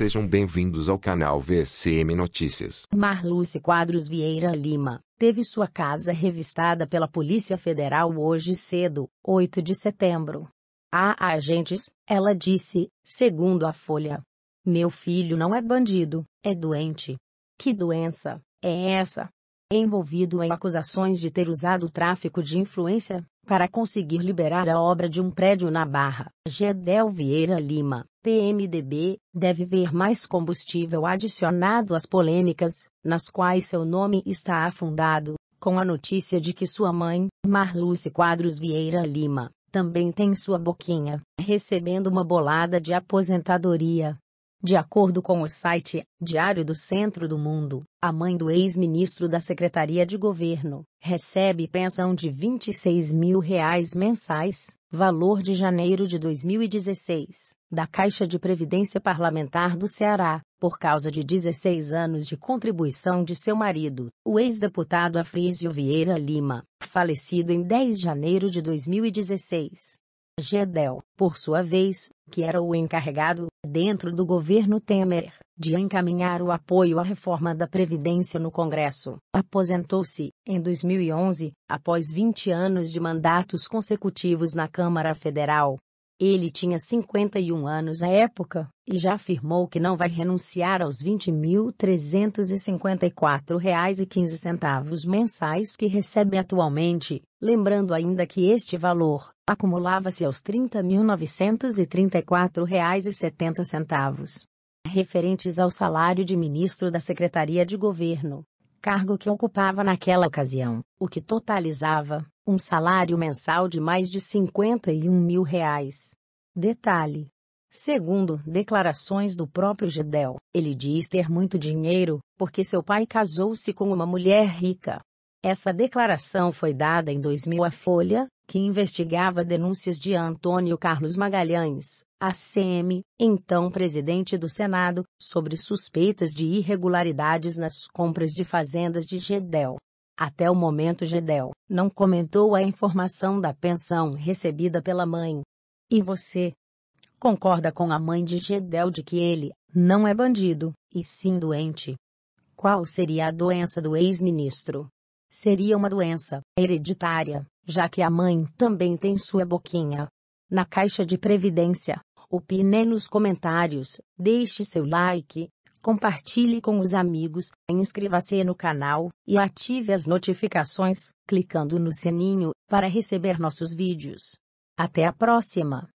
Sejam bem-vindos ao canal VCM Notícias. Marluce Quadros Vieira Lima teve sua casa revistada pela Polícia Federal hoje cedo, 8 de setembro. A agentes, ela disse, segundo a Folha. Meu filho não é bandido, é doente. Que doença é essa? envolvido em acusações de ter usado tráfico de influência para conseguir liberar a obra de um prédio na Barra. Gedel Vieira Lima, PMDB, deve ver mais combustível adicionado às polêmicas, nas quais seu nome está afundado, com a notícia de que sua mãe, Marluce Quadros Vieira Lima, também tem sua boquinha, recebendo uma bolada de aposentadoria, de acordo com o site Diário do Centro do Mundo, a mãe do ex-ministro da Secretaria de Governo recebe pensão de R$ 26 mil reais mensais, valor de janeiro de 2016, da Caixa de Previdência Parlamentar do Ceará, por causa de 16 anos de contribuição de seu marido, o ex-deputado Afrísio Vieira Lima, falecido em 10 de janeiro de 2016. Gedel, por sua vez, que era o encarregado, dentro do governo Temer, de encaminhar o apoio à reforma da Previdência no Congresso, aposentou-se, em 2011, após 20 anos de mandatos consecutivos na Câmara Federal. Ele tinha 51 anos à época, e já afirmou que não vai renunciar aos R$ 20.354,15 mensais que recebe atualmente, lembrando ainda que este valor acumulava-se aos R$ 30.934,70, referentes ao salário de ministro da Secretaria de Governo, cargo que ocupava naquela ocasião, o que totalizava um salário mensal de mais de R$ 51 mil. Reais. Detalhe: Segundo declarações do próprio Gedel, ele diz ter muito dinheiro, porque seu pai casou-se com uma mulher rica. Essa declaração foi dada em 2000 à Folha, que investigava denúncias de Antônio Carlos Magalhães, ACM, então presidente do Senado, sobre suspeitas de irregularidades nas compras de fazendas de Gedel. Até o momento Gedel não comentou a informação da pensão recebida pela mãe. E você? Concorda com a mãe de Gedel de que ele não é bandido, e sim doente? Qual seria a doença do ex-ministro? Seria uma doença hereditária já que a mãe também tem sua boquinha. Na caixa de previdência, opine nos comentários, deixe seu like, compartilhe com os amigos, inscreva-se no canal e ative as notificações, clicando no sininho, para receber nossos vídeos. Até a próxima!